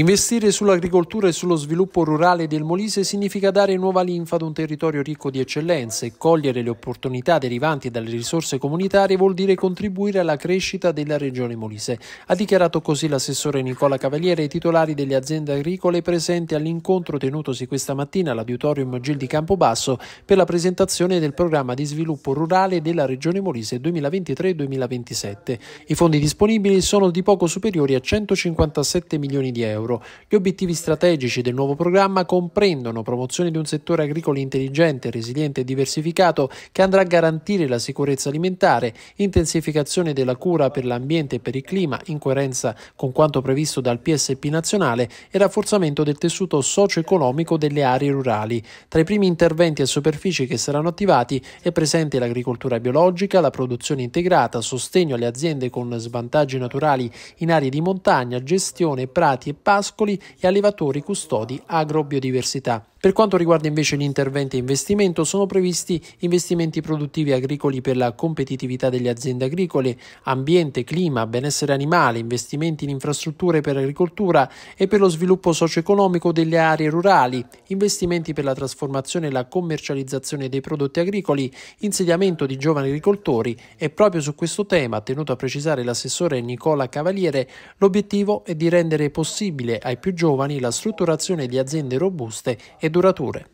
Investire sull'agricoltura e sullo sviluppo rurale del Molise significa dare nuova linfa ad un territorio ricco di eccellenze e cogliere le opportunità derivanti dalle risorse comunitarie vuol dire contribuire alla crescita della regione Molise. Ha dichiarato così l'assessore Nicola Cavaliere ai titolari delle aziende agricole presenti all'incontro tenutosi questa mattina all'Auditorium Gil di Campobasso per la presentazione del programma di sviluppo rurale della regione Molise 2023-2027. I fondi disponibili sono di poco superiori a 157 milioni di euro euro. Gli obiettivi strategici del nuovo programma comprendono promozione di un settore agricolo intelligente, resiliente e diversificato che andrà a garantire la sicurezza alimentare, intensificazione della cura per l'ambiente e per il clima in coerenza con quanto previsto dal PSP nazionale e rafforzamento del tessuto socio-economico delle aree rurali. Tra i primi interventi a superfici che saranno attivati è presente l'agricoltura biologica, la produzione integrata, sostegno alle aziende con svantaggi naturali in aree di montagna, gestione prati e pascoli e allevatori custodi agrobiodiversità. Per quanto riguarda invece gli interventi e investimento, sono previsti investimenti produttivi agricoli per la competitività delle aziende agricole, ambiente, clima, benessere animale, investimenti in infrastrutture per agricoltura e per lo sviluppo socio-economico delle aree rurali, investimenti per la trasformazione e la commercializzazione dei prodotti agricoli, insediamento di giovani agricoltori e proprio su questo tema, tenuto a precisare l'assessore Nicola Cavaliere, l'obiettivo è di rendere possibile ai più giovani la strutturazione di aziende robuste e e durature.